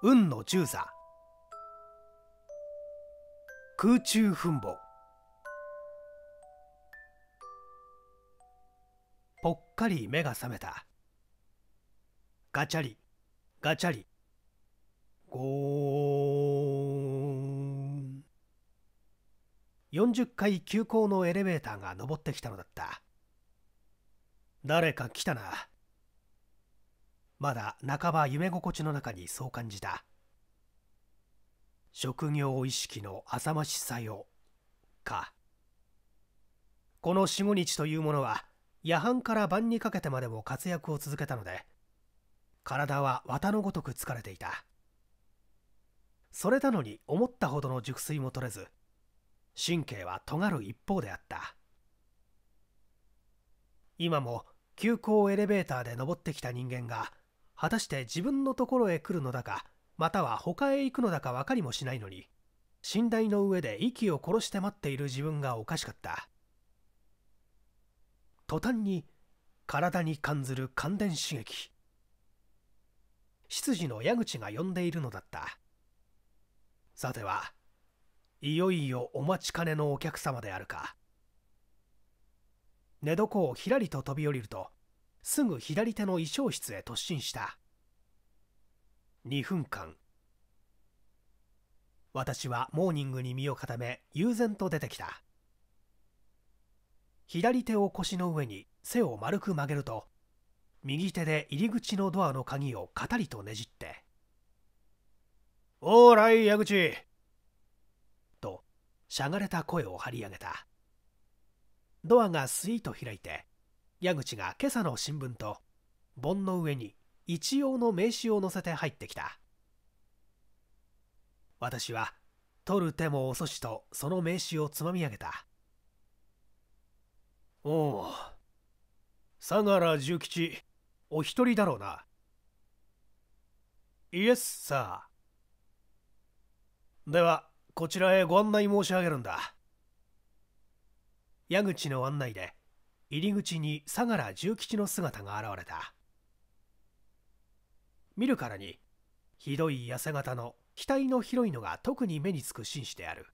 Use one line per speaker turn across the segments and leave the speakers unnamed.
運の十座空中墳墓ぽっかり目が覚めたガチャリガチャリゴーン40階急行のエレベーターが登ってきたのだった誰か来たなまだ半ば夢心地の中にそう感じた職業意識の浅ましさよかこの45日というものは夜半から晩にかけてまでも活躍を続けたので体は綿のごとく疲れていたそれなのに思ったほどの熟睡も取れず神経は尖る一方であった今も急行エレベーターで登ってきた人間が果たして自分のところへ来るのだかまたは他へ行くのだか分かりもしないのに寝台の上で息を殺して待っている自分がおかしかった途端に体に感ずる感電刺激執事の矢口が呼んでいるのだったさてはいよいよお待ちかねのお客様であるか寝床をひらりと飛び降りるとすぐ左手の衣装室へ突進した2分間私はモーニングに身を固め悠然と出てきた左手を腰の上に背を丸く曲げると右手で入り口のドアの鍵をかたりとねじって「おーらい矢口!」としゃがれた声を張り上げたドアがスイと開いて矢口が今朝の新聞と盆の上に一応の名刺を載せて入ってきた私は取る手も遅しとその名刺をつまみ上げたおお相良重吉お一人だろうなイエスさあではこちらへご案内申し上げるんだ矢口の案内で入り口に相良重吉の姿が現れた見るからにひどい痩せ型の額の広いのが特に目につく紳士である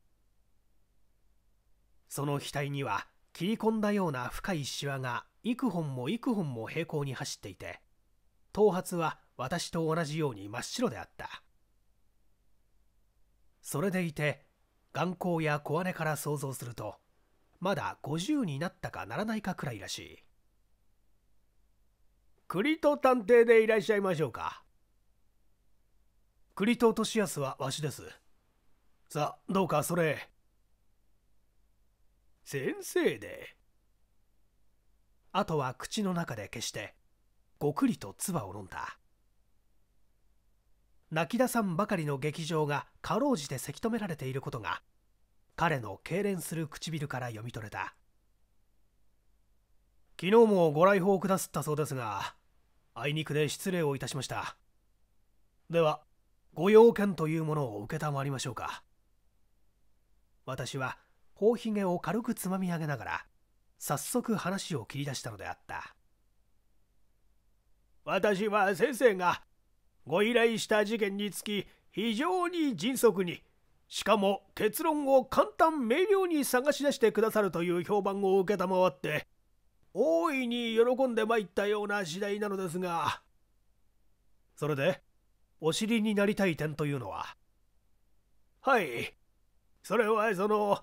その額には切り込んだような深いシワが幾本も幾本も平行に走っていて頭髪は私と同じように真っ白であったそれでいて眼光や小姉から想像するとまだ50になったかならないかくらいらしい栗戸探偵でいらっしゃいましょうか栗戸俊康はわしですさあどうかそれ先生であとは口の中で消してごくりと唾を飲んだ泣き出さんばかりの劇場がかろうじてせき止められていることが彼の痙攣する唇から読み取れた昨日もご来訪くださったそうですがあいにくで失礼をいたしましたではご用件というものを承りましょうか私は頬ひげを軽くつまみ上げながら早速話を切り出したのであった私は先生がご依頼した事件につき非常に迅速にしかも結論を簡単明瞭に探し出してくださるという評判を承って大いに喜んでまいったような次第なのですがそれでお知りになりたい点というのははいそれはその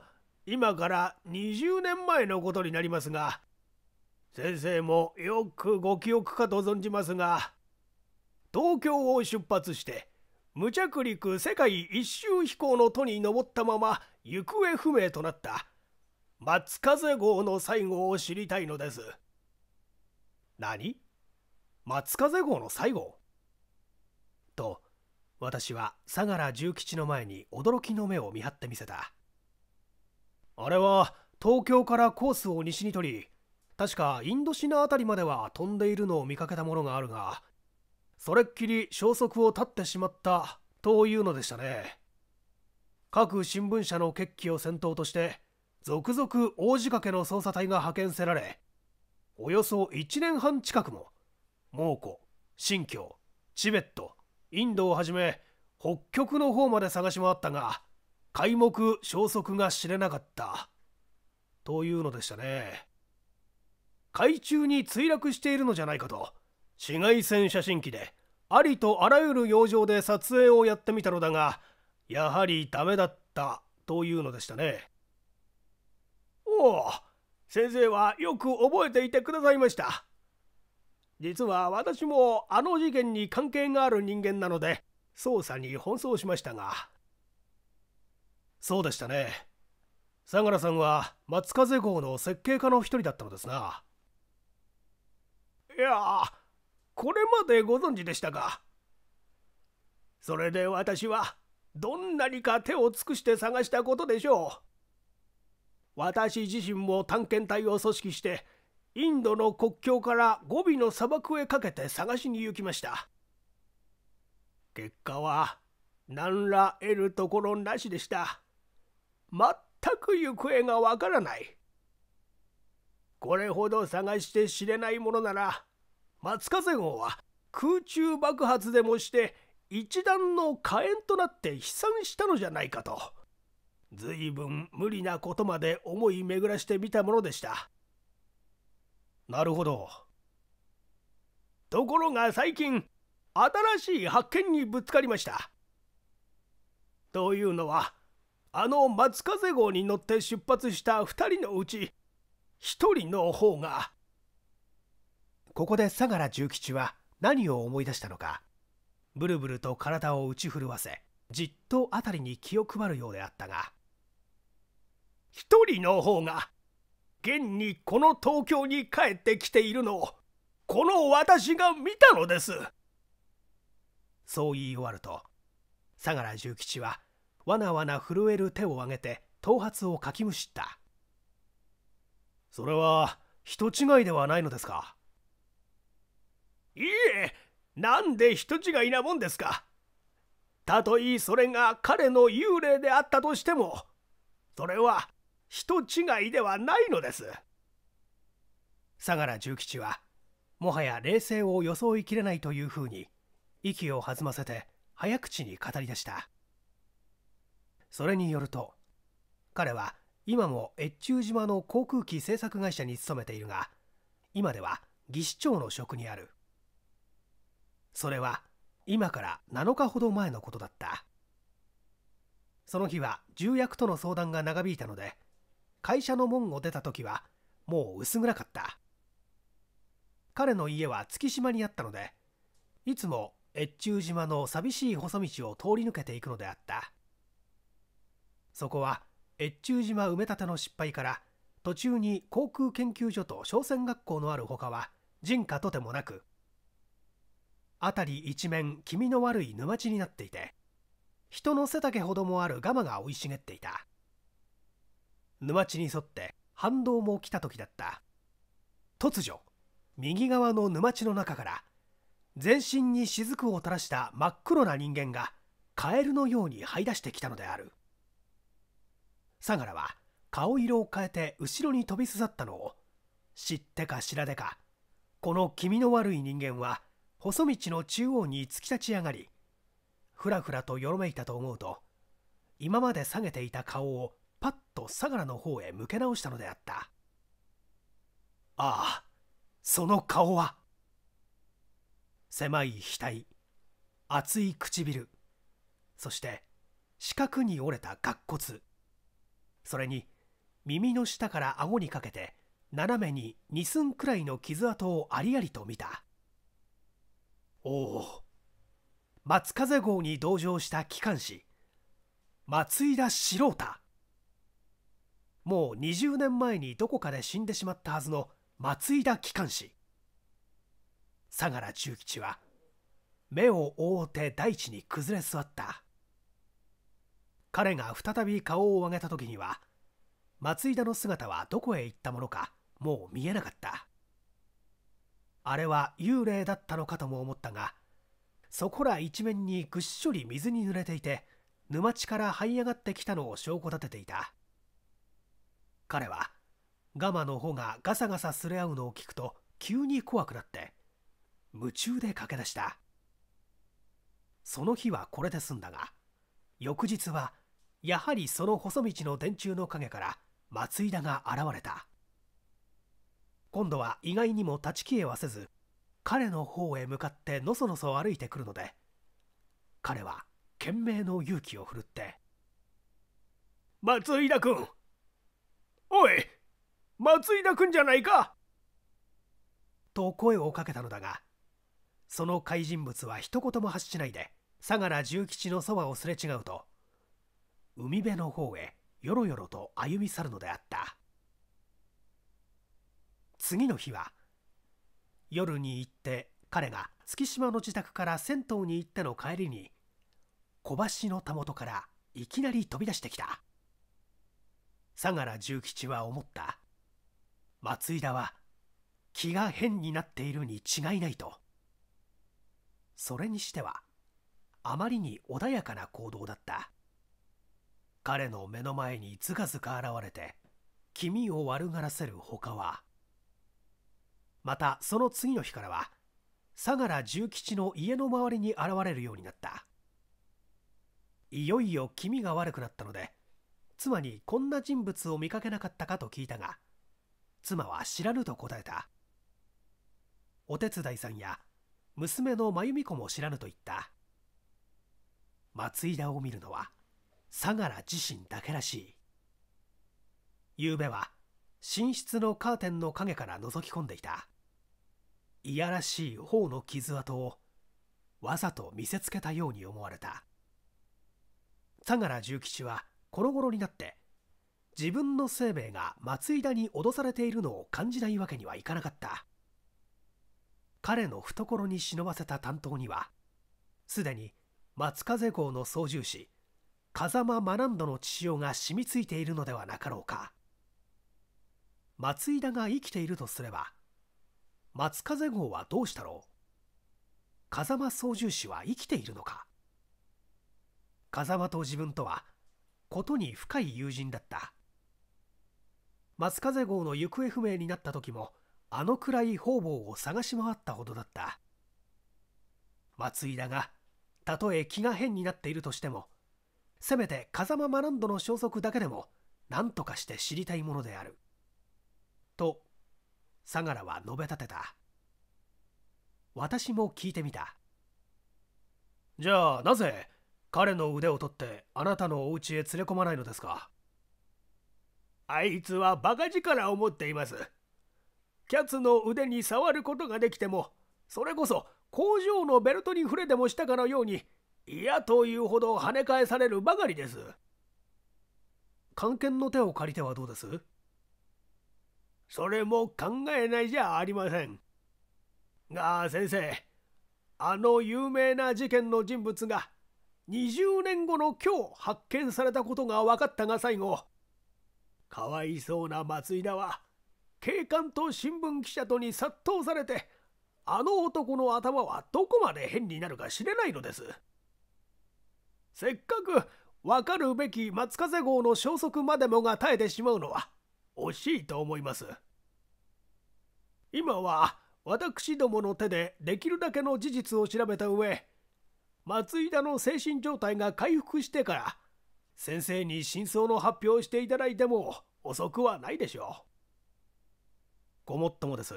今から20年前のことになりますが先生もよくご記憶かと存じますが東京を出発して無着陸世界一周飛行の都に登ったまま行方不明となった松風号の最後を知りたいのです何松風号の最後と私は相良重吉の前に驚きの目を見張ってみせたあれは東京からコースを西に取り確かインドシナ辺りまでは飛んでいるのを見かけたものがあるがそれっきり消息を絶ってしまったというのでしたね各新聞社の決起を先頭として続々大仕掛けの捜査隊が派遣せられおよそ1年半近くも蒙古新疆チベットインドをはじめ北極の方まで探し回ったが皆目消息が知れなかったというのでしたね海中に墜落しているのじゃないかと紫外線写真機でありとあらゆる洋上で撮影をやってみたのだがやはりダメだったというのでしたねおお先生はよく覚えていてくださいました実は私もあの事件に関係がある人間なので捜査に奔走しましたがそうでしたね相良さんは松風号の設計家の一人だったのですないやこれまでご存知でしたかそれで私はどんなにか手を尽くして探したことでしょう私自身も探検隊を組織してインドの国境からゴビの砂漠へかけて探しに行きました結果は何ら得るところなしでした全く行方がわからないこれほど探して知れないものなら松風号は空中爆発でもして一段の火炎となって飛散したのじゃないかと随分無理なことまで思い巡らしてみたものでしたなるほどところが最近新しい発見にぶつかりましたというのはあの松風号に乗って出発した2人のうち1人の方がここで相良重吉は何を思い出したのかブルブルと体を打ち震わせじっと辺りに気を配るようであったが一人の方が現にこの東京に帰ってきているのをこの私が見たのですそう言い終わると相良重吉はわなわな震える手を挙げて頭髪をかきむしったそれは人違いではないのですかいえなんで人違いなもんですかたとえそれが彼の幽霊であったとしてもそれは人違いではないのです相良重吉はもはや冷静を装いきれないというふうに息を弾ませて早口に語り出したそれによると彼は今も越中島の航空機製作会社に勤めているが今では技師長の職にあるそれは今から7日ほど前のことだったその日は重役との相談が長引いたので会社の門を出た時はもう薄暗かった彼の家は月島にあったのでいつも越中島の寂しい細道を通り抜けていくのであったそこは越中島埋め立ての失敗から途中に航空研究所と商船学校のあるほかは人家とてもなく辺り一面気味の悪い沼地になっていて人の背丈ほどもあるガマが生い茂っていた沼地に沿って反動も来た時だった突如右側の沼地の中から全身に雫を垂らした真っ黒な人間がカエルのように這い出してきたのである相良は顔色を変えて後ろに飛びすさったのを知ってか知らでかこの気味の悪い人間は細道の中央に突き立ち上がりふらふらとよろめいたと思うと今まで下げていた顔をパッと相良の方へ向け直したのであったああその顔は狭い額厚い唇そして四角に折れた顎骨それに耳の下から顎にかけて斜めに2寸くらいの傷跡をありありと見たおお松風号に同乗した機関士松井田四郎太もう20年前にどこかで死んでしまったはずの松井田機関士相良忠吉は目を覆うて大地に崩れ座った彼が再び顔を上げた時には松井田の姿はどこへ行ったものかもう見えなかったあれは幽霊だったのかとも思ったがそこら一面にぐっしょり水に濡れていて沼地から這い上がってきたのを証拠立てていた彼はガマの穂がガサガサすれ合うのを聞くと急に怖くなって夢中で駆け出したその日はこれで済んだが翌日はやはりその細道の電柱の陰から松井田が現れた今度は意外にも立ち消えはせず彼の方へ向かってのそのそ歩いてくるので彼は懸命の勇気を振るって「松井田君おい松井田君じゃないか!」と声をかけたのだがその怪人物は一言も発しないで相良重吉のそばをすれ違うと海辺の方へよろよろと歩み去るのであった。次の日は夜に行って彼が月島の自宅から銭湯に行っての帰りに小橋のたもとからいきなり飛び出してきた相良重吉は思った松井田は気が変になっているに違いないとそれにしてはあまりに穏やかな行動だった彼の目の前にずかずか現れて気味を悪がらせる他はまたその次の日からは相良重吉の家の周りに現れるようになったいよいよ気味が悪くなったので妻にこんな人物を見かけなかったかと聞いたが妻は知らぬと答えたお手伝いさんや娘の真由美子も知らぬと言った松井田を見るのは相良自身だけらしい夕べは寝室のカーテンの影から覗き込んでいたいやらしい頬の傷跡をわざと見せつけたように思われた相良重吉はこの頃になって自分の生命が松井田に脅されているのを感じないわけにはいかなかった彼の懐に忍ばせた担当にはすでに松風号の操縦士風間学んどの父親が染みついているのではなかろうか松井田が生きているとすれば松風号はどうしたろう風間操縦士は生きているのか風間と自分とはことに深い友人だった松風号の行方不明になった時もあのくらい方々を探し回ったほどだった松井だがたとえ気が変になっているとしてもせめて風間マランドの消息だけでも何とかして知りたいものであると相良は述べ立てた私も聞いてみたじゃあなぜ彼の腕を取ってあなたのお家へ連れ込まないのですかあいつはバカ力を持っていますキャツの腕に触ることができてもそれこそ工場のベルトに触れてもしたかのように嫌というほど跳ね返されるばかりです。関係の手を借りてはどうですそれも考えないじゃありません。が先生あの有名な事件の人物が20年後の今日発見されたことが分かったが最後かわいそうな松井田は警官と新聞記者とに殺到されてあの男の頭はどこまで変になるか知れないのですせっかく分かるべき松風号の消息までもが耐えてしまうのは惜しいと思います。今は私どもの手でできるだけの事実を調べた上松井田の精神状態が回復してから先生に真相の発表をしていただいても遅くはないでしょう。ごもっともです。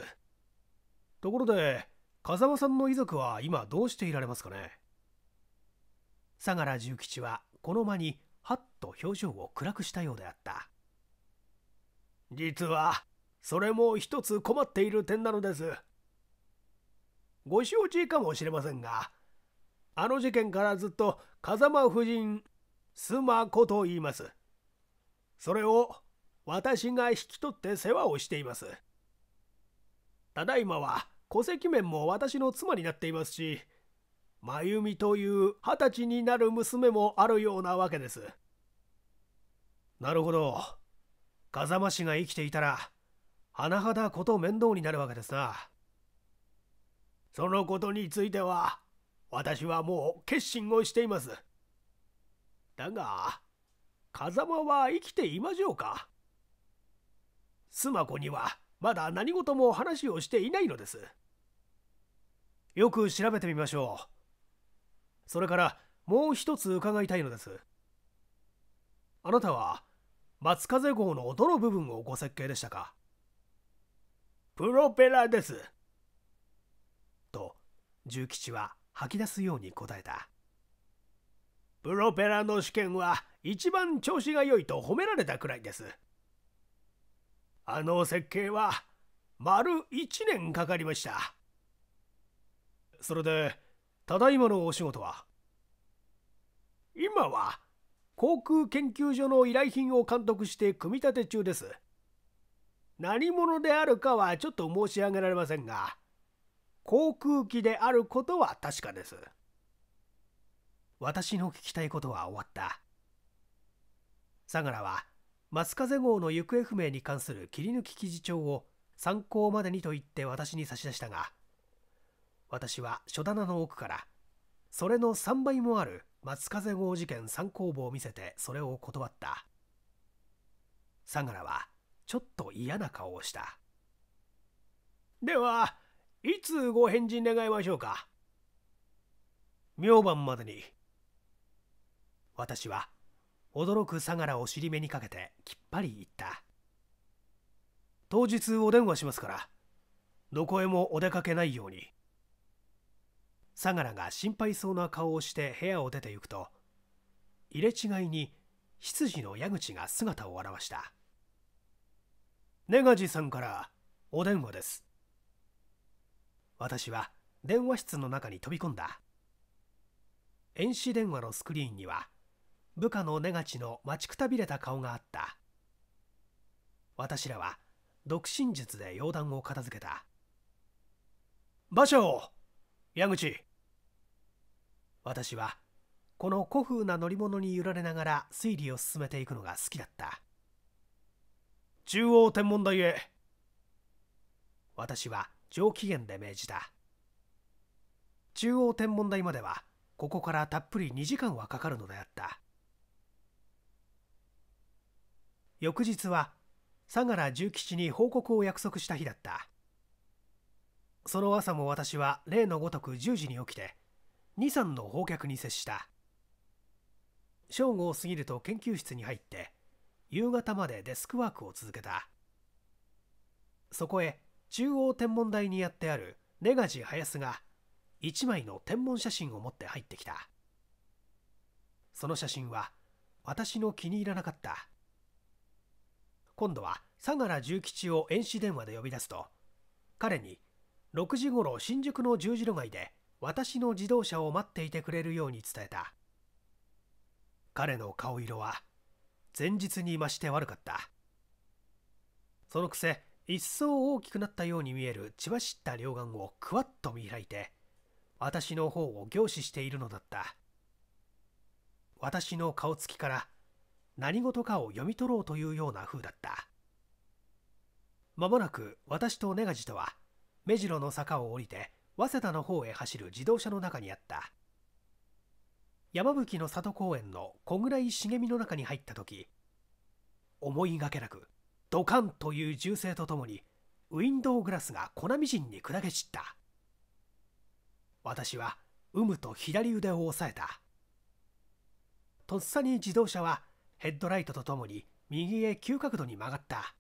ところで風間さんの遺族は今どうしていられますかね相良重吉はこの間にはっと表情を暗くしたようであった。実はそれも一つ困っている点なのですご承知かもしれませんがあの事件からずっと風間夫人須磨子と言いますそれを私が引き取って世話をしていますただいまは戸籍面も私の妻になっていますし真由美という二十歳になる娘もあるようなわけですなるほど風間氏が生きていたら甚だこと面倒になるわけですなそのことについては私はもう決心をしていますだが風間は生きていましょうか須磨子にはまだ何事も話をしていないのですよく調べてみましょうそれからもう一つ伺いたいのですあなたは松風号のどの部分をご設計でしたかプロペラです。と、重吉は吐き出すように答えた。プロペラの試験は一番調子が良いと褒められたくらいです。あの設計は丸1年かかりました。それで、ただいまのお仕事は今は航空研究所の依頼品を監督して組み立て中です。何者であるかはちょっと申し上げられませんが、航空機であることは確かです。私の聞きたいことは終わった。相良は、松風号の行方不明に関する切り抜き記事帳を参考までにと言って私に差し出したが、私は書棚の奥から、それの3倍もある松風号事件参考募を見せてそれを断った相良はちょっと嫌な顔をしたではいつご返事願いましょうか明晩までに私は驚く相良を尻目にかけてきっぱり言った当日お電話しますからどこへもお出かけないように相良が心配そうな顔をして部屋を出て行くと入れ違いに執事の矢口が姿を現した根梶さんからお電話です私は電話室の中に飛び込んだ遠視電話のスクリーンには部下の根勝の待ちくたびれた顔があった私らは独身術で容談を片付けた馬車を矢口私はこの古風な乗り物に揺られながら推理を進めていくのが好きだった中央天文台へ私は上機嫌で命じた中央天文台まではここからたっぷり2時間はかかるのであった翌日は相良重吉に報告を約束した日だったその朝も私は例のごとく10時に起きて23の訪客に接した正午を過ぎると研究室に入って夕方までデスクワークを続けたそこへ中央天文台にやってあるレガジ林が1枚の天文写真を持って入ってきたその写真は私の気に入らなかった今度は相良重吉を遠視電話で呼び出すと彼に6時ごろ新宿の十字路街で私の自動車を待っていてくれるように伝えた彼の顔色は前日に増して悪かったそのくせ一層大きくなったように見える血走った両眼をくわっと見開いて私の方を凝視しているのだった私の顔つきから何事かを読み取ろうというような風だったまもなく私とネガジとは目白の坂を降りて早稲田の方へ走る自動車の中にあった山吹の里公園の小倉井茂みの中に入った時思いがけなくドカンという銃声とともにウィンドウグラスが粉みじんに砕け散った私は有無と左腕を押さえたとっさに自動車はヘッドライトとともに右へ急角度に曲がった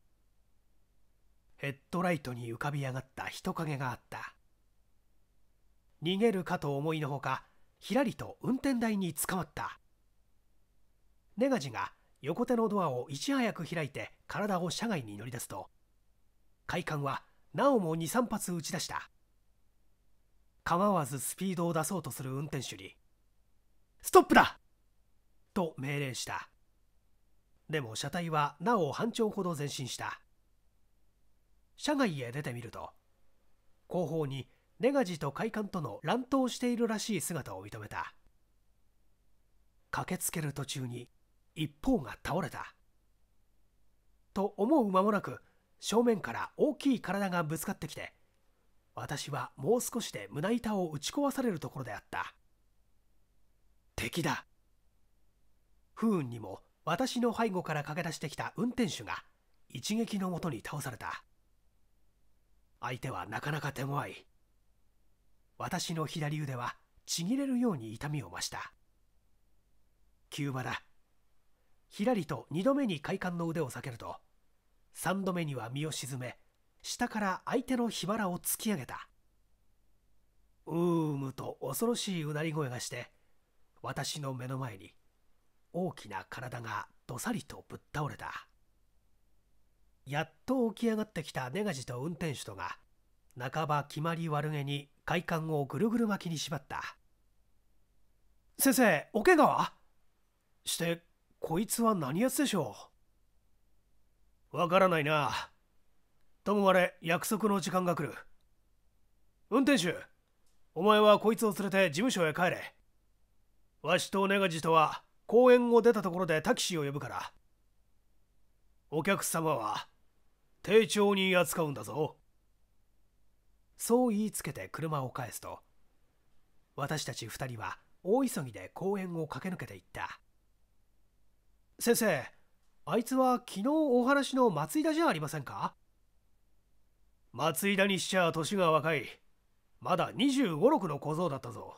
ヘッドライトに浮かび上がった人影があった逃げるかと思いのほかひらりと運転台につかまったネガジが横手のドアをいち早く開いて体を車外に乗り出すと快感はなおも23発打ち出した構わずスピードを出そうとする運転手に「ストップだ!」と命令したでも車体はなお半丁ほど前進した車外へ出てみると後方にネガジと快感との乱闘しているらしい姿を認めた駆けつける途中に一方が倒れたと思う間もなく正面から大きい体がぶつかってきて私はもう少しで胸板を打ち壊されるところであった敵だ不運にも私の背後から駆け出してきた運転手が一撃のもとに倒された相手はなかなか手強い私の左腕はちぎれるように痛みを増した急場だひらりと2度目に快感の腕を避けると3度目には身を沈め下から相手の火腹を突き上げたうーむと恐ろしいうなり声がして私の目の前に大きな体がどさりとぶっ倒れた。やっと起き上がってきたネガジと運転手とが半ば決まり悪げに快感をぐるぐる巻きに縛った先生お怪我はしてこいつは何やつでしょうわからないなともあれ約束の時間が来る運転手お前はこいつを連れて事務所へ帰れわしとネガジとは公園を出たところでタキシーを呼ぶからお客様は丁重に扱うんだぞそう言いつけて車を返すと私たち2人は大急ぎで公園を駆け抜けていった先生あいつは昨日お話の松井田じゃありませんか松井田にしちゃ年が若いまだ2 5 6の小僧だったぞ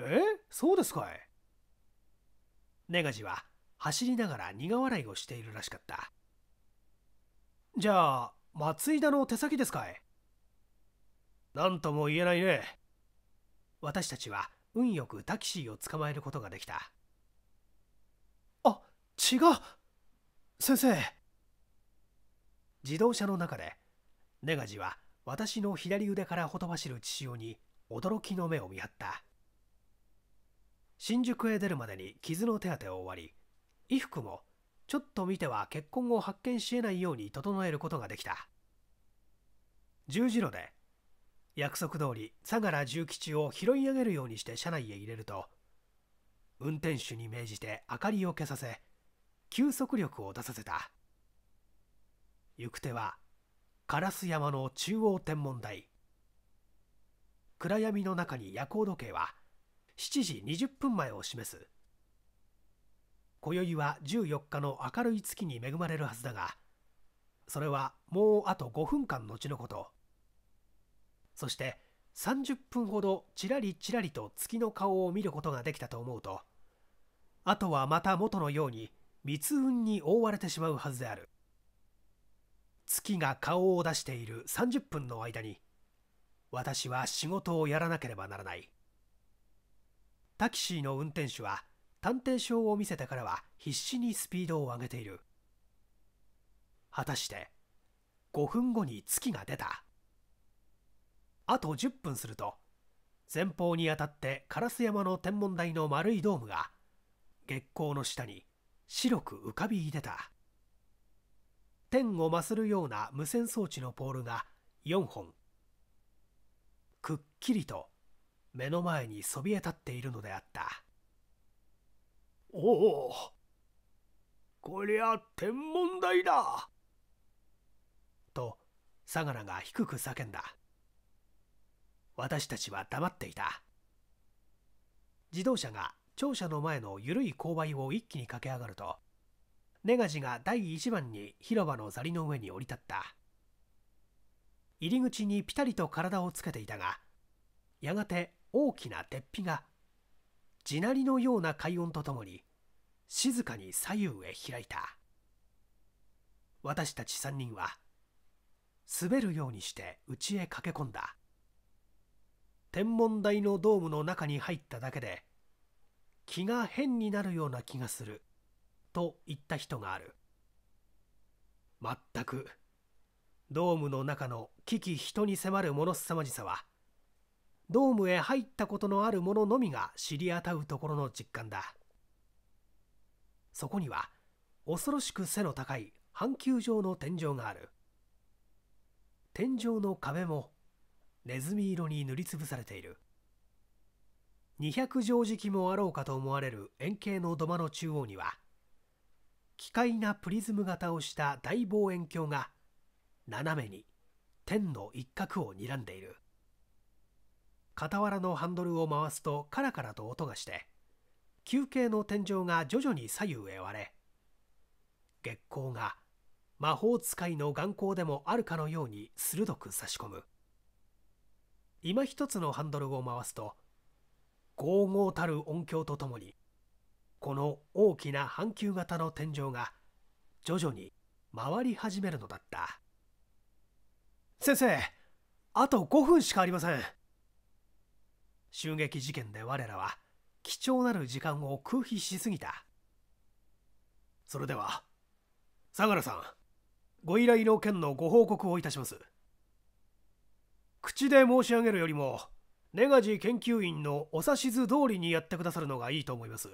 えそうですかいネガジは走りながら苦笑いをしているらしかったじゃあ松井田の手先ですかい何とも言えないね私たちは運よくタキシーを捕まえることができたあ違う先生自動車の中でネガジは私の左腕からほとばしる父親に驚きの目を見張った新宿へ出るまでに傷の手当てを終わり衣服もちょっと見ては結婚を発見し得ないように整えることができた十字路で約束通り相良重吉を拾い上げるようにして車内へ入れると運転手に命じて明かりを消させ急速力を出させた行く手は烏山の中央天文台暗闇の中に夜光時計は7時20分前を示す今宵は14日の明るい月に恵まれるはずだがそれはもうあと5分間後のことそして30分ほどちらりちらりと月の顔を見ることができたと思うとあとはまた元のように密雲に覆われてしまうはずである月が顔を出している30分の間に私は仕事をやらなければならないタキシーの運転手は探偵証を見せてからは必死にスピードを上げている果たして5分後に月が出たあと10分すると前方にあたって烏山の天文台の丸いドームが月光の下に白く浮かび出た天を増するような無線装置のポールが4本くっきりと目の前にそびえ立っているのであった。おおこりゃ天文台だと相良が低く叫んだ私たちは黙っていた自動車が庁舎の前の緩い勾配を一気に駆け上がるとネガジが第1番に広場の砂利の上に降り立った入り口にピタリと体をつけていたがやがて大きな鉄皮が地鳴りのような快音とともに静かに左右へ開いた私たち3人は滑るようにして家へ駆け込んだ天文台のドームの中に入っただけで気が変になるような気がすると言った人がある全くドームの中の危機人に迫るものすさまじさはドームへ入ったことのある者のみが知りあたうところの実感だそこには恐ろしく背の高い半球状の天井がある天井の壁もネズミ色に塗りつぶされている200畳敷きもあろうかと思われる円形の土間の中央には奇怪なプリズム型をした大望遠鏡が斜めに天の一角を睨んでいる傍らのハンドルを回すとカラカラと音がして球形の天井が徐々に左右へ割れ月光が魔法使いの眼光でもあるかのように鋭く差し込む今一つのハンドルを回すと豪々たる音響とともにこの大きな半球型の天井が徐々に回り始めるのだった先生あと5分しかありません襲撃事件で我らは貴重なる時間を空費しすぎたそれでは相良さんご依頼の件のご報告をいたします口で申し上げるよりもネガジ研究員のお指図通りにやってくださるのがいいと思います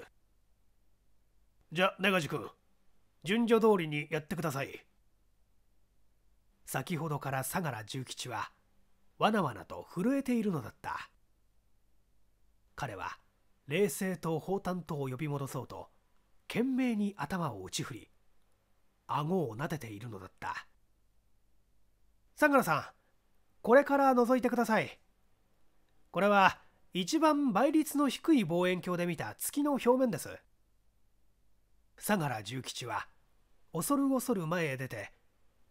じゃネガジ君順序通りにやってください先ほどから相良重吉はわなわなと震えているのだった彼は冷静と放胆とを呼び戻そうと懸命に頭を打ち振り顎を撫でているのだった相良さんこれから覗いてくださいこれは一番倍率の低い望遠鏡で見た月の表面です相良重吉は恐る恐る前へ出て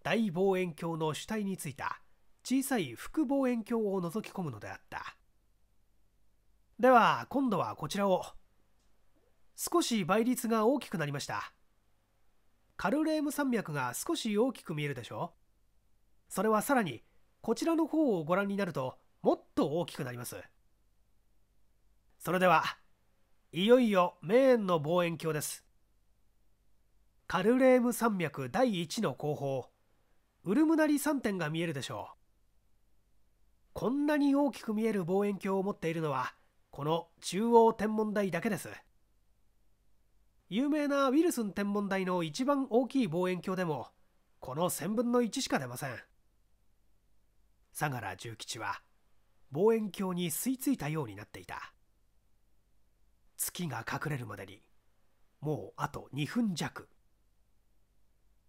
大望遠鏡の主体についた小さい副望遠鏡を覗き込むのであったでは今度はこちらを少し倍率が大きくなりましたカルレーム山脈が少し大きく見えるでしょうそれはさらにこちらの方をご覧になるともっと大きくなりますそれではいよいよメーンの望遠鏡ですカルレーム山脈第1の後方ウルムナリ山点が見えるでしょうこんなに大きく見える望遠鏡を持っているのはこの中央天文台だけです有名なウィルスン天文台の一番大きい望遠鏡でもこの1000分の1しか出ません相良重吉は望遠鏡に吸い付いたようになっていた月が隠れるまでにもうあと2分弱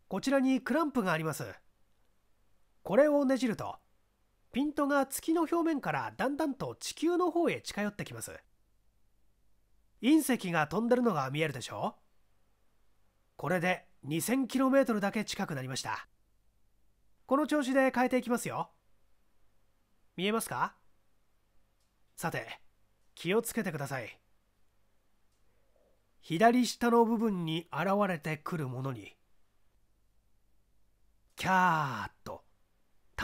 こちらにクランプがありますこれをねじるとピントが月の表面からだんだんと地球の方へ近寄ってきます隕石が飛んでるのが見えるでしょうこれで 2000km だけ近くなりましたこの調子で変えていきますよ見えますかさて気をつけてください左下の部分に現れてくるものにキャーっと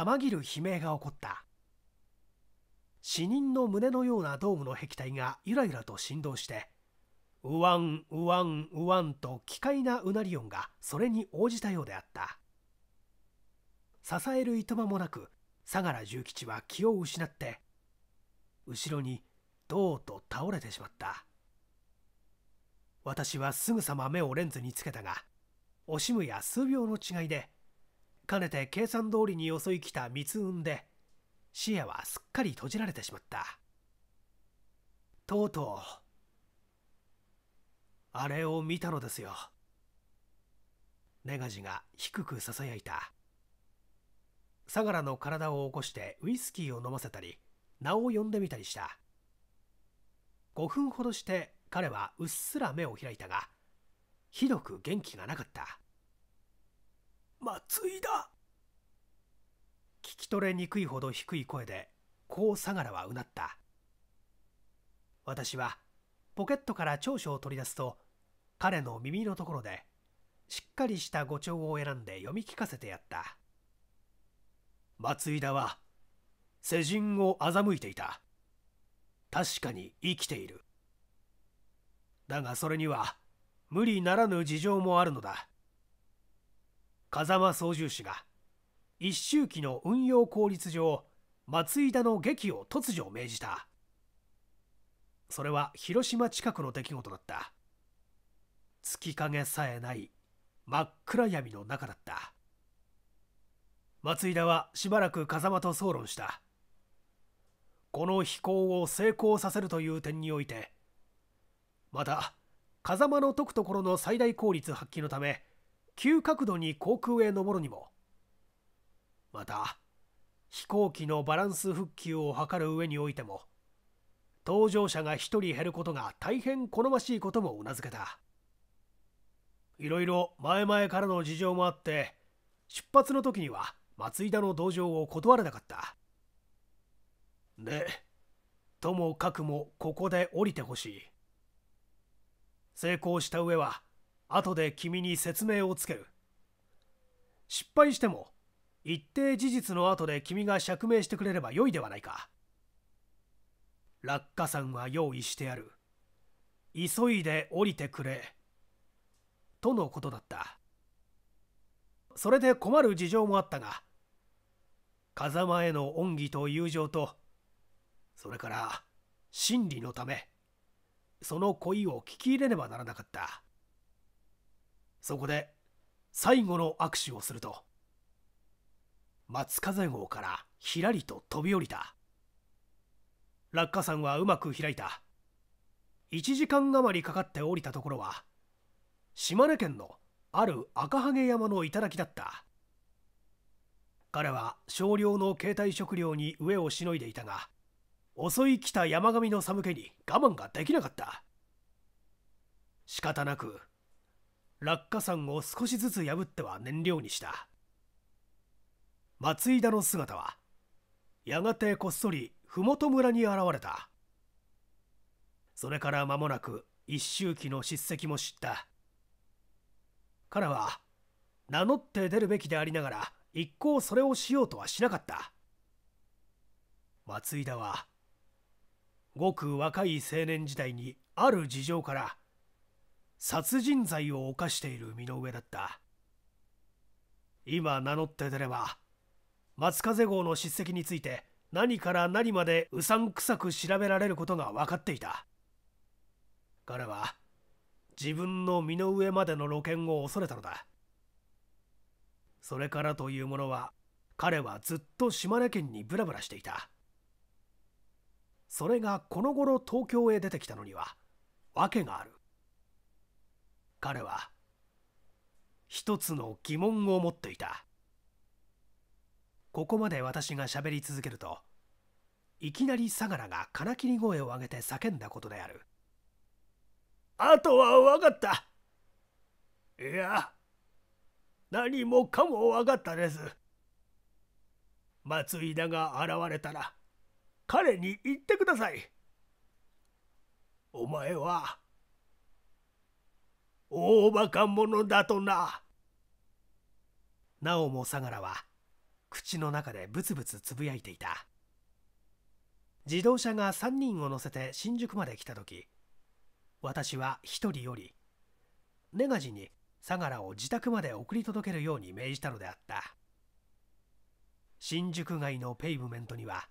たぎる悲鳴が起こった死人の胸のようなドームの壁体がゆらゆらと振動してうわんうわんうわんと奇怪なうなり音がそれに応じたようであった支えるいとまもなく相良重吉は気を失って後ろにどうと倒れてしまった私はすぐさま目をレンズにつけたが惜しむや数秒の違いでかねて計算通りに襲い来た密雲で視野はすっかり閉じられてしまったとうとうあれを見たのですよネガジが低くささやいた相良の体を起こしてウイスキーを飲ませたり名を呼んでみたりした5分ほどして彼はうっすら目を開いたがひどく元気がなかった松井だ聞き取れにくいほど低い声でこう相良はうなった私はポケットから長所を取り出すと彼の耳のところでしっかりした語調を選んで読み聞かせてやった松井田は世人を欺いていた確かに生きているだがそれには無理ならぬ事情もあるのだ風間操縦士が一周期の運用効率上松井田の劇を突如命じたそれは広島近くの出来事だった月影さえない真っ暗闇の中だった松井田はしばらく風間と総論したこの飛行を成功させるという点においてまた風間の解くところの最大効率発揮のため急角度に航空へ上るにもまた飛行機のバランス復旧を図る上においても搭乗者が1人減ることが大変好ましいこともうなずけたいろいろ前々からの事情もあって出発の時には松井田の同乗を断れなかったでともかくもここで降りてほしい成功した上は後で君に説明をつける失敗しても一定事実の後で君が釈明してくれればよいではないか落下山は用意してある急いで降りてくれとのことだったそれで困る事情もあったが風間への恩義と友情とそれから真理のためその恋を聞き入れねばならなかったそこで最後の握手をすると松風号からひらりと飛び降りた落下山はうまく開いた1時間余りかかって降りたところは島根県のある赤羽山の頂だった彼は少量の携帯食料に飢えをしのいでいたが襲い来た山上の寒気に我慢ができなかった仕方なく落下山を少しずつ破っては燃料にした松井田の姿はやがてこっそり麓村に現れたそれから間もなく一周忌の叱責も知った彼は名乗って出るべきでありながら一向それをしようとはしなかった松井田はごく若い青年時代にある事情から殺人罪を犯している身の上だった今名乗って出れば松風号の叱責について何から何までうさんくさく調べられることが分かっていた彼は自分の身の上までの露見を恐れたのだそれからというものは彼はずっと島根県にブラブラしていたそれがこの頃東京へ出てきたのには訳がある彼は一つの疑問を持っていたここまで私が喋り続けるといきなり相良が金切り声を上げて叫んだことであるあとは分かったいや何もかも分かったです松井田が現れたら彼に言ってくださいお前は大バカ者だとな。なおも相良は口の中でブツブツつぶやいていた自動車が3人を乗せて新宿まで来た時私は1人よりネガジに相良を自宅まで送り届けるように命じたのであった新宿街のペイブメントには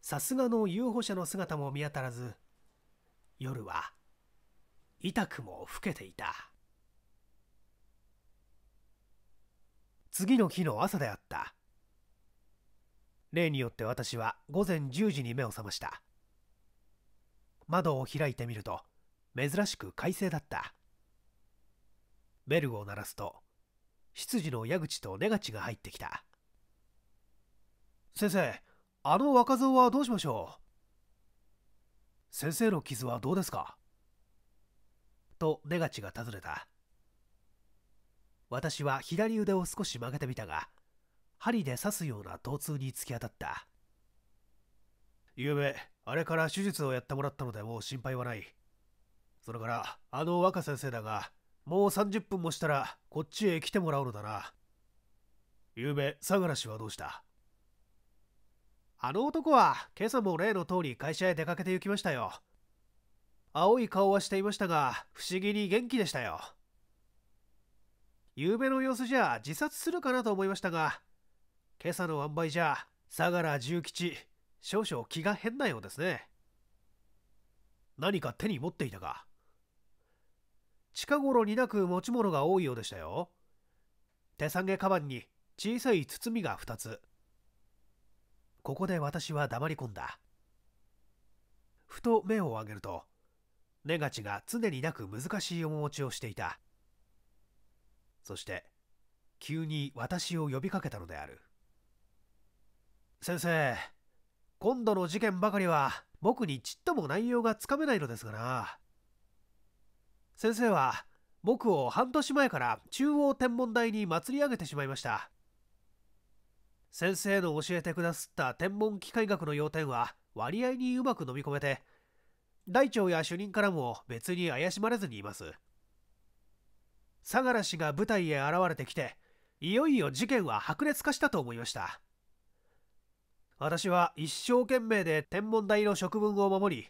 さすがの遊歩者の姿も見当たらず夜は痛くも老けていた次の日の朝であった例によって私は午前10時に目を覚ました窓を開いてみると珍しく快晴だったベルを鳴らすと執事の矢口と根口が入ってきた先生あの若造はどうしましょう先生の傷はどうですかと出口が尋ねた。私は左腕を少し曲げてみたが、針で刺すような疼痛に突き当たった。ゆうべ、あれから手術をやってもらったのでもう心配はない。それから、あの若先生だが、もう30分もしたらこっちへ来てもらうのだな。ゆうべ、相良氏はどうしたあの男は今朝も例の通り会社へ出かけて行きましたよ。青い顔はしていましたが不思議に元気でしたよ昨べの様子じゃ自殺するかなと思いましたが今朝の塩梅じゃ相良重吉少々気が変なようですね何か手に持っていたか近頃になく持ち物が多いようでしたよ手提げカバンに小さい包みが2つここで私は黙り込んだふと目を上げると根がちが常になく難しい面持ちをしていたそして急に私を呼びかけたのである先生今度の事件ばかりは僕にちっとも内容がつかめないのですがな先生は僕を半年前から中央天文台に祭り上げてしまいました先生の教えてくだすった天文機械学の要点は割合にうまく飲み込めて大腸や主任からも別に怪しまれずにいます相良氏が舞台へ現れてきていよいよ事件は白熱化したと思いました私は一生懸命で天文台の職分を守り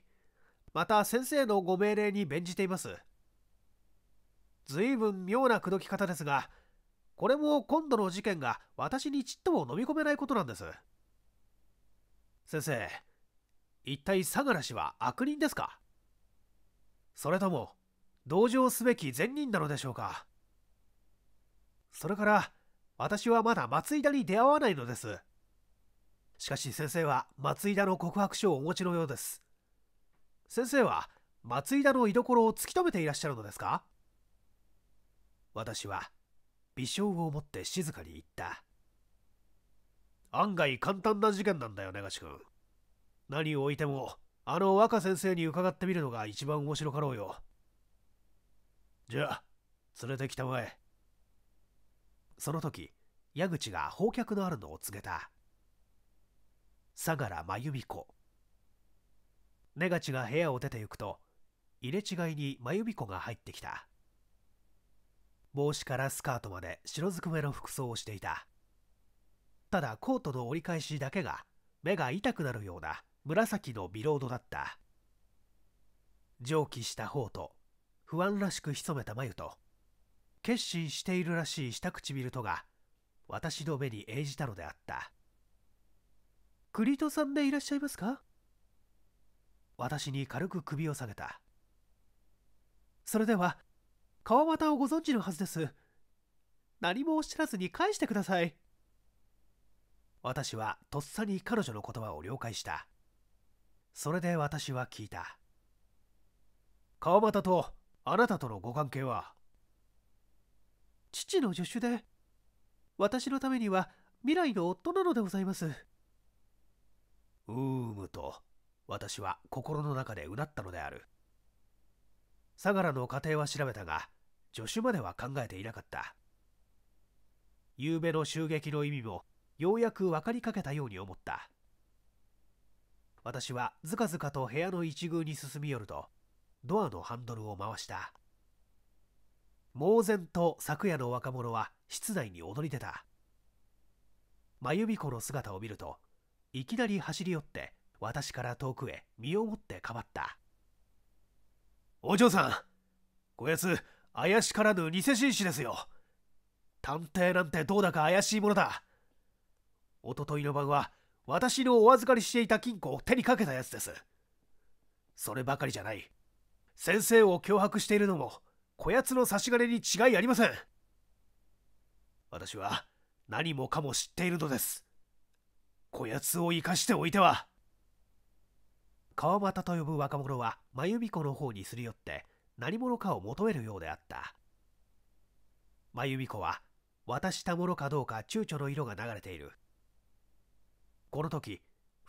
また先生のご命令に免じています随分妙な口説き方ですがこれも今度の事件が私にちっとも飲み込めないことなんです先生一体相良氏は悪人ですかそれとも同情すべき善人なのでしょうかそれから私はまだ松井田に出会わないのですしかし先生は松井田の告白書をお持ちのようです先生は松井田の居所を突き止めていらっしゃるのですか私は微笑を持って静かに言った案外簡単な事件なんだよねがし君何を置いてもあの若先生に伺ってみるのが一番面白かろうよじゃあ連れてきたまえその時矢口が放客のあるのを告げた相良真由美子根がちが部屋を出て行くと入れ違いに真由美子が入ってきた帽子からスカートまで白ずくめの服装をしていたただコートの折り返しだけが目が痛くなるような紫のビロードだった蒸気した頬と不安らしく潜めた眉と決心しているらしい下唇とが私の目に映じたのであったクリトさんでいらっしゃいますか私に軽く首を下げたそれでは川端をご存知のはずです何も知らずに返してください私はとっさに彼女の言葉を了解したそれで私は聞いた川端とあなたとのご関係は父の助手で私のためには未来の夫なのでございますうーむと私は心の中でうなったのである相良の家庭は調べたが助手までは考えていなかった昨夜の襲撃の意味もようやく分かりかけたように思った私はずかずかと部屋の一隅に進み寄るとドアのハンドルを回した猛然と昨夜の若者は室内に踊り出た真由美子の姿を見るといきなり走り寄って私から遠くへ身をもってかばったお嬢さんこやつ怪しからぬ偽紳士ですよ探偵なんてどうだか怪しいものだおとといの晩は私のお預かりしていた金庫を手にかけたやつですそればかりじゃない先生を脅迫しているのもこやつの差し金に違いありません私は何もかも知っているのですこやつを生かしておいては川又と呼ぶ若者は真由美子の方にすり寄って何者かを求めるようであった真由美子は渡したものかどうか躊躇の色が流れているこの時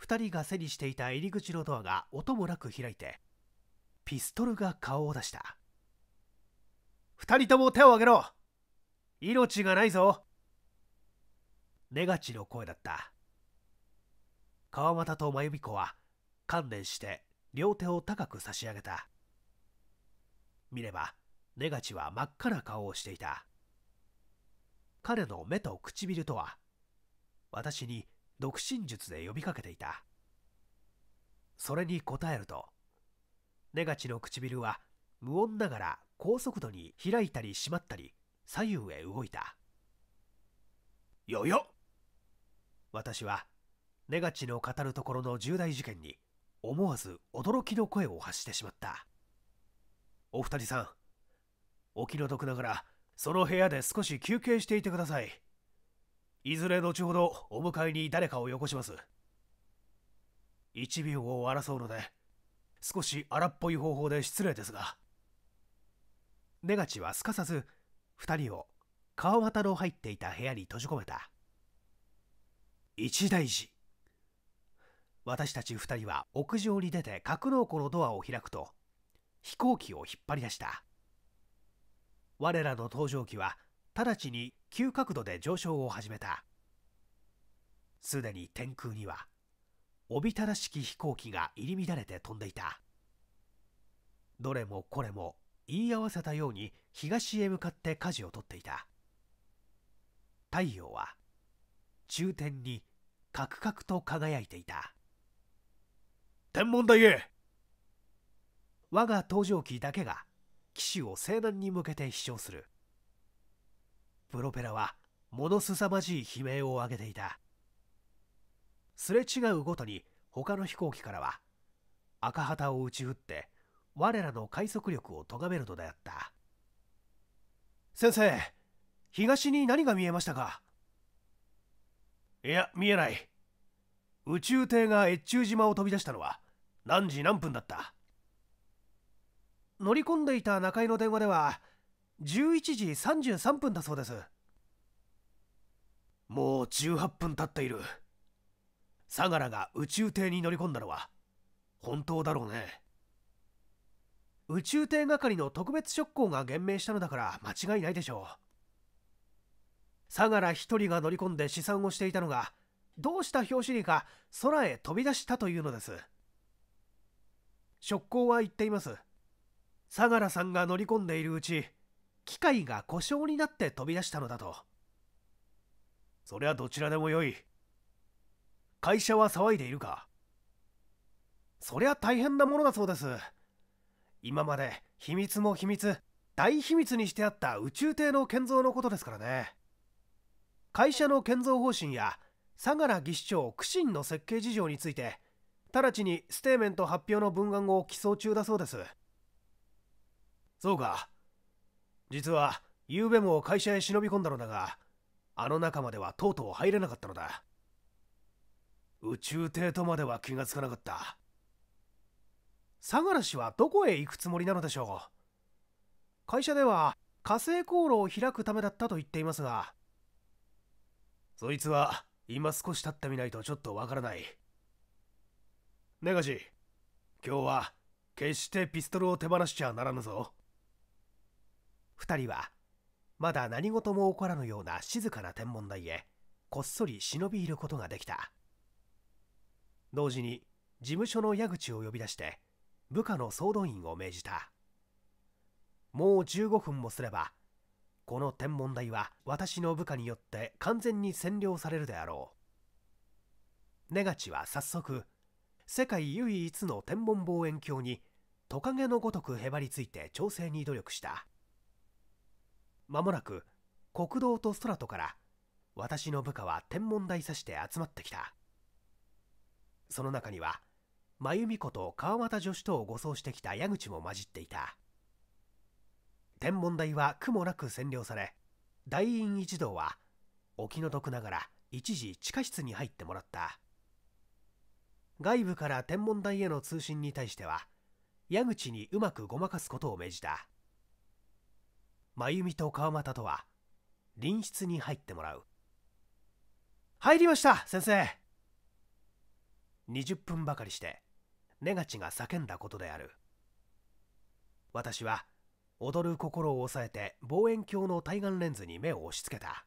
2人が背にしていた入り口のドアが音もなく開いてピストルが顔を出した2人とも手を挙げろ命がないぞネガチの声だった川又と真由美子は観念して両手を高く差し上げた見ればネガチは真っ赤な顔をしていた彼の目と唇とは私に独身術で呼びかけていたそれに答えるとネガチの唇は無音ながら高速度に開いたり閉まったり左右へ動いたよよ私はネガチの語るところの重大事件に思わず驚きの声を発してしまったお二人さんお気の毒ながらその部屋で少し休憩していてくださいいずれ後ほどお迎えに誰かをよこします1秒を争うので少し荒っぽい方法で失礼ですがネガチはすかさず2人を川端の入っていた部屋に閉じ込めた一大事私たち2人は屋上に出て格納庫のドアを開くと飛行機を引っ張り出した我らの搭乗機は直ちに急角度で上昇を始めたすでに天空にはおびただしき飛行機が入り乱れて飛んでいたどれもこれも言い合わせたように東へ向かって舵を取っていた太陽は中天にカクカクと輝いていた天文台へ我が搭乗機だけが機首を西南に向けて飛翔するプロペラはものすさまじい悲鳴を上げていたすれ違うごとに他の飛行機からは赤旗を打ち打って我らの快速力を咎めるのであった先生東に何が見えましたかいや見えない宇宙艇が越中島を飛び出したのは何時何分だった乗り込んでいた中井の電話では11時33分だそうですもう18分経っている相良が宇宙艇に乗り込んだのは本当だろうね宇宙艇係の特別職工が厳明したのだから間違いないでしょう相良一人が乗り込んで試算をしていたのがどうした拍子にか空へ飛び出したというのです職工は言っています相良さんが乗り込んでいるうち機械が故障になって飛び出したのだとそりゃどちらでもよい会社は騒いでいるかそりゃ大変なものだそうです今まで秘密も秘密大秘密にしてあった宇宙艇の建造のことですからね会社の建造方針や相良技師長苦心の設計事情について直ちにステーメント発表の文案を起草中だそうですそうか実は昨夜も会社へ忍び込んだのだがあの中まではとうとう入れなかったのだ宇宙艇とまでは気がつかなかった相良氏はどこへ行くつもりなのでしょう会社では火星航路を開くためだったと言っていますがそいつは今少し経ってみないとちょっとわからないネガジ今日は決してピストルを手放しちゃならぬぞ2人はまだ何事も起こらぬような静かな天文台へこっそり忍び入ることができた同時に事務所の矢口を呼び出して部下の総動員を命じたもう15分もすればこの天文台は私の部下によって完全に占領されるであろう根勝は早速世界唯一の天文望遠鏡にトカゲのごとくへばりついて調整に努力した間もなく国道と空とから私の部下は天文台指して集まってきたその中には真由美子と川俣女子とを護送してきた矢口も混じっていた天文台は苦もなく占領され大院一同はお気の毒ながら一時地下室に入ってもらった外部から天文台への通信に対しては矢口にうまくごまかすことを命じた真由美と川又とは隣室に入ってもらう入りました先生20分ばかりしてネガチが叫んだことである私は踊る心を抑えて望遠鏡の対眼レンズに目を押し付けた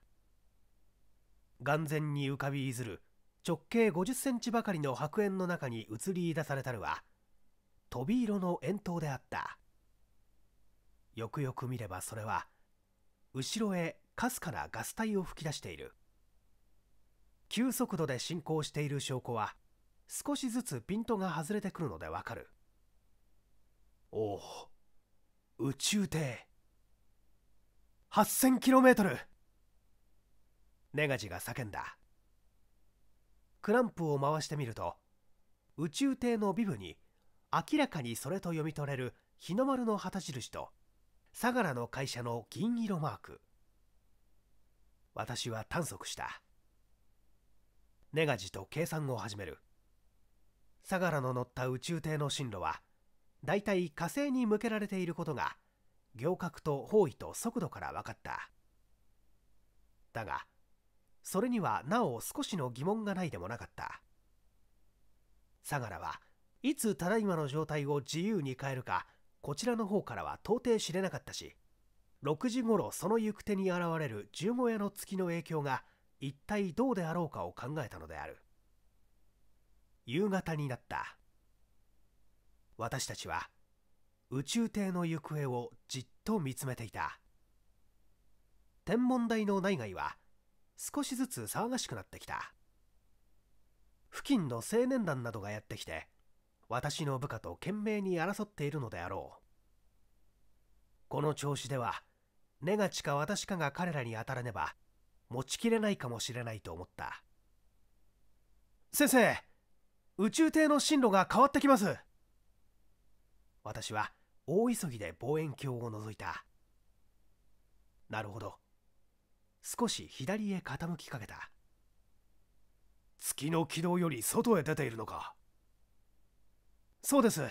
眼前に浮かびいずる直径50センチばかりの白煙の中に映り出されたるは飛び色の円筒であったよくよく見ればそれは後ろへかすかなガス体を噴き出している急速度で進行している証拠は少しずつピントが外れてくるのでわかるおお宇宙艇 8000km ネガジが叫んだクランプを回してみると宇宙艇のビブに明らかにそれと読み取れる日の丸の旗印と相良の会社の銀色マーク私は探索したネガジと計算を始める相良の乗った宇宙艇の進路はだいたい火星に向けられていることが行革と方位と速度から分かっただがそれにはなお少しの疑問がないでもなかった相良はいつただいまの状態を自由に変えるかこちらの方からは到底知れなかったし6時ごろその行く手に現れる十五夜の月の影響が一体どうであろうかを考えたのである夕方になった私たちは宇宙艇の行方をじっと見つめていた天文台の内外は少しずつ騒がしくなってきた付近の青年団などがやってきて私の部下と懸命に争っているのであろうこの調子では根がちか私かが彼らに当たらねば持ちきれないかもしれないと思った先生宇宙艇の進路が変わってきます私は大急ぎで望遠鏡を覗いたなるほど少し左へ傾きかけた月の軌道より外へ出ているのかそうです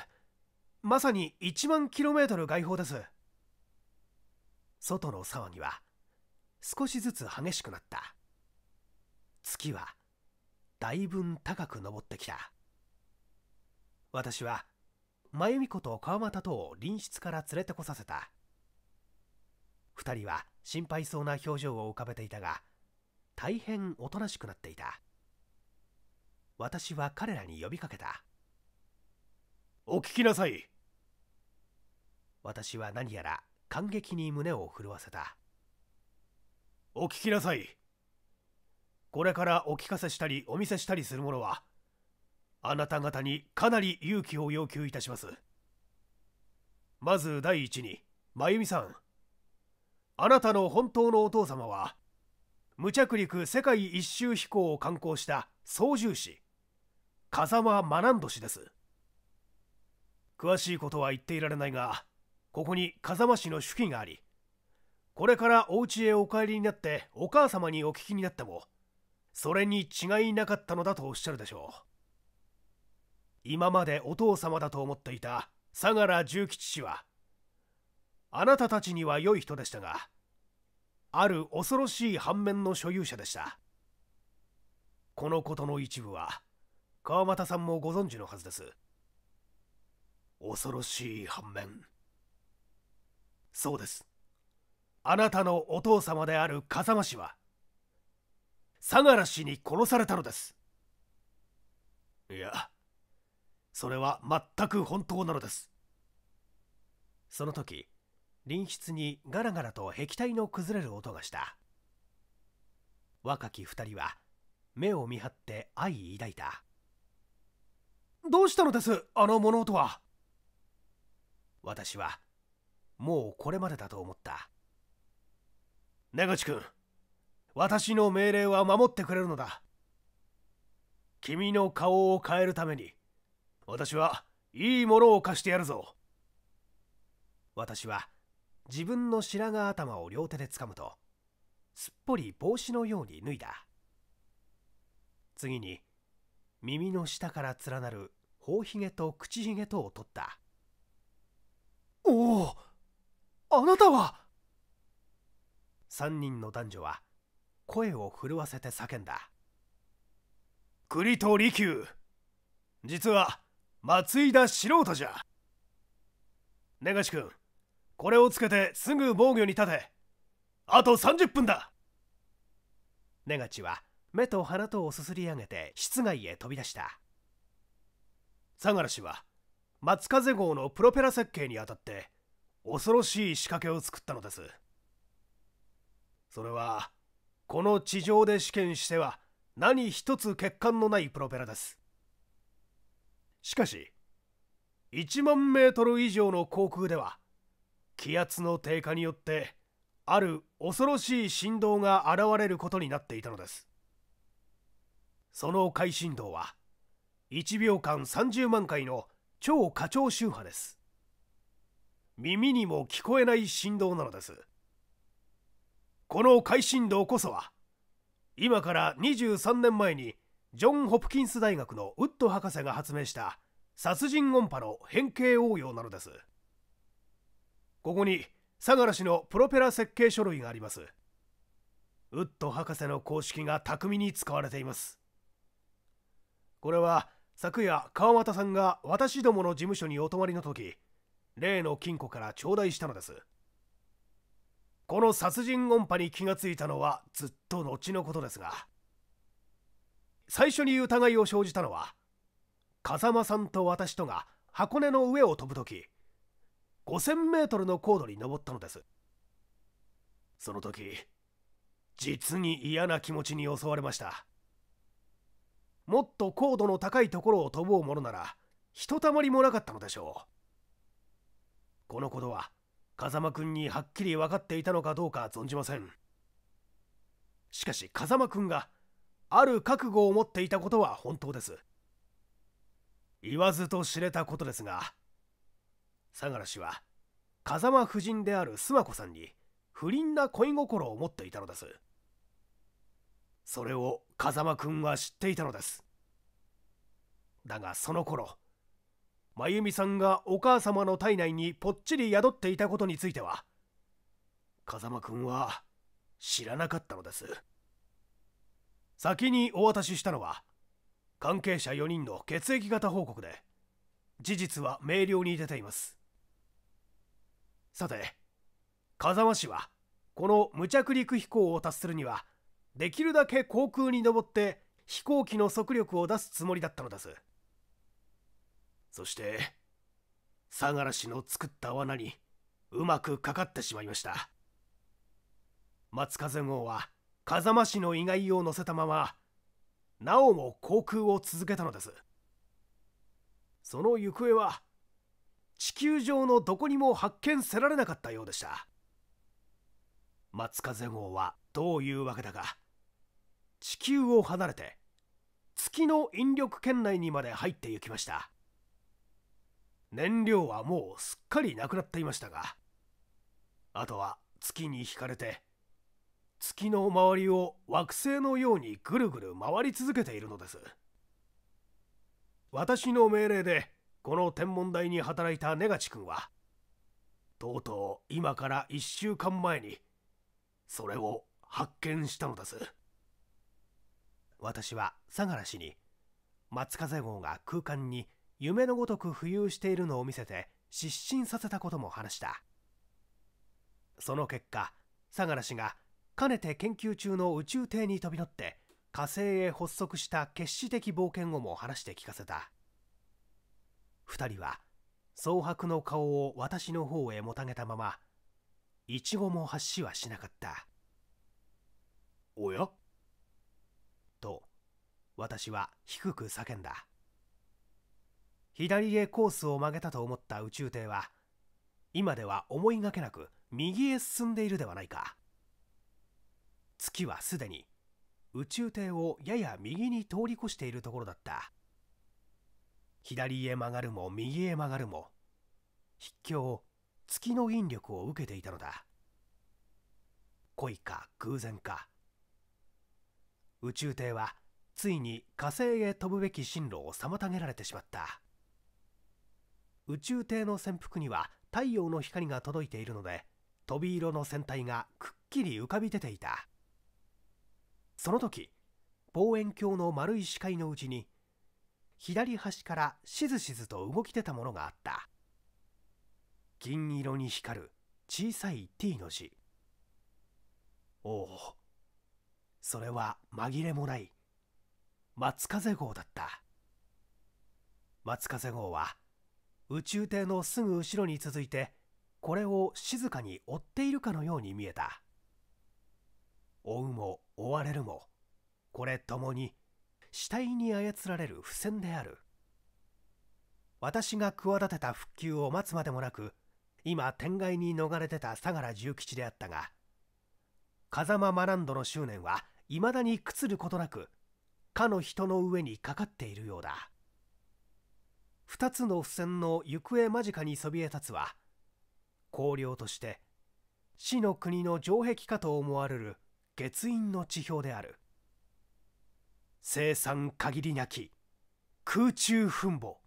まさに1万 km 外方です外の騒ぎは少しずつ激しくなった月はだいぶん高く登ってきた私は真由美子と川又とを隣室から連れてこさせた2人は心配そうな表情を浮かべていたが大変おとなしくなっていた私は彼らに呼びかけたお聞きなさい私は何やら感激に胸を震わせたお聞きなさいこれからお聞かせしたりお見せしたりするものはあなた方にかなり勇気を要求いたしますまず第一に真由美さんあなたの本当のお父様は無着陸世界一周飛行を観光した操縦士風間学年氏です詳しいことは言っていられないがここに風間氏の手記がありこれからお家へお帰りになってお母様にお聞きになってもそれに違いなかったのだとおっしゃるでしょう今までお父様だと思っていた相良重吉氏はあなたたちには良い人でしたがある恐ろしい反面の所有者でしたこのことの一部は川又さんもご存知のはずです恐ろしい反面そうですあなたのお父様である風間氏は相良氏に殺されたのですいやそれは全く本当なのですその時隣室にガラガラと壁体の崩れる音がした若き2人は目を見張って愛抱いたどうしたのですあの物音は私はもうこれまでだと思った根口君私の命令は守ってくれるのだ君の顔を変えるために私はいいものを貸してやるぞ私は自分の白髪頭を両手で掴むとすっぽり帽子のように脱いだ次に耳の下から連なる頬ひげと口ひげとを取ったおおあなたは3人の男女は声を震わせて叫んだ栗と利休実は松井田素人じゃ根岸君これをつけてすぐ防御に立てあと30分だ根岸は目と鼻とをすすり上げて室外へ飛び出した相良氏は松風号のプロペラ設計にあたって恐ろしい仕掛けを作ったのですそれはこの地上で試験しては何一つ欠陥のないプロペラですしかし1万メートル以上の航空では気圧の低下によってある恐ろしい振動が現れることになっていたのですその回振動は1秒間30万回の超過長周波です耳にも聞こえない振動なのですこの快振動こそは今から23年前にジョン・ホプキンス大学のウッド博士が発明した殺人音波の変形応用なのですここに相良氏のプロペラ設計書類がありますウッド博士の公式が巧みに使われていますこれは昨夜川端さんが私どもの事務所にお泊まりの時例の金庫から頂戴したのですこの殺人音波に気がついたのはずっと後のことですが最初に疑いを生じたのは風間さんと私とが箱根の上を飛ぶ時 5000m の高度に登ったのですその時実に嫌な気持ちに襲われましたもっと高度の高いところを飛ぼうものならひとたまりもなかったのでしょうこのことは風間くんにはっきり分かっていたのかどうか存じませんしかし風間くんがある覚悟を持っていたことは本当です言わずと知れたことですが相良氏は風間夫人である須磨子さんに不倫な恋心を持っていたのですそれを風間くんは知っていたのですだがその頃真由美さんがお母様の体内にぽっちり宿っていたことについては風間くんは知らなかったのです先にお渡ししたのは関係者4人の血液型報告で事実は明瞭に出ていますさて風間氏はこの無着陸飛行を達するにはできるだけ航空に登って飛行機の速力を出すつもりだったのですそして相良氏の作った罠にうまくかかってしまいました松風号は風間氏の意外を乗せたままなおも航空を続けたのですその行方は地球上のどこにも発見せられなかったようでした松風号はどういうわけだか地球を離れて月の引力圏内にまで入って行きました燃料はもうすっかりなくなっていましたがあとは月に惹かれて月の周りを惑星のようにぐるぐる回り続けているのです私の命令でこの天文台に働いたネガチ君はとうとう今から1週間前にそれを発見したのです。私は相良氏に松風号が空間に夢のごとく浮遊しているのを見せて失神させたことも話したその結果相良氏がかねて研究中の宇宙艇に飛び乗って火星へ発足した決死的冒険をも話して聞かせた2人は蒼白の顔を私の方へもたげたままいちごも発しはしなかったおや私は低く叫んだ左へコースを曲げたと思った宇宙艇は今では思いがけなく右へ進んでいるではないか月はすでに宇宙艇をやや右に通り越しているところだった左へ曲がるも右へ曲がるも筆境月の引力を受けていたのだ恋か偶然か宇宙艇はついに火星へ飛ぶべき進路を妨げられてしまった宇宙艇の潜伏には太陽の光が届いているので飛び色の船体がくっきり浮かび出ていたその時望遠鏡の丸い視界のうちに左端からしずしずと動き出たものがあった銀色に光る小さい T の字おおそれは紛れもない松風号だった松風号は宇宙艇のすぐ後ろに続いてこれを静かに追っているかのように見えた追うも追われるもこれともに死体に操られる付箋である私が企てた復旧を待つまでもなく今天外に逃れてた相良重吉であったが風間マランドの執念はいまだに朽つることなくかの人の上にかかっているようだ2つの付箋の行方間近にそびえ立つは荒涼として死の国の城壁かと思われる月印の地表である生産限りなき空中墳墓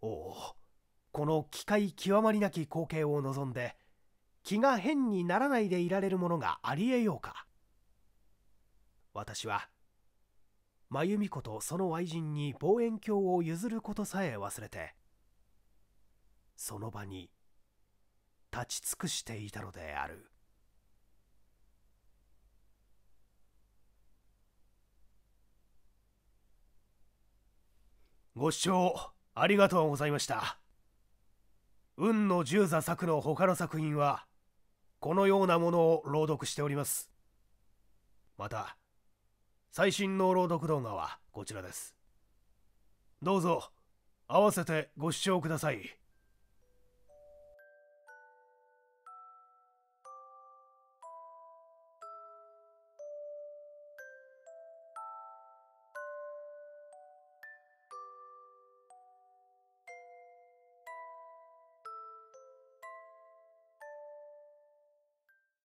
おおこの機械極まりなき光景を望んで気が変にならないでいられるものがありえようか私は真由美子とその愛人に望遠鏡を譲ることさえ忘れてその場に立ち尽くしていたのであるご視聴ありがとうございました運の十座作の他の作品はこのようなものを朗読しておりますまた最新の朗読動画はこちらですどうぞ合わせてご視聴ください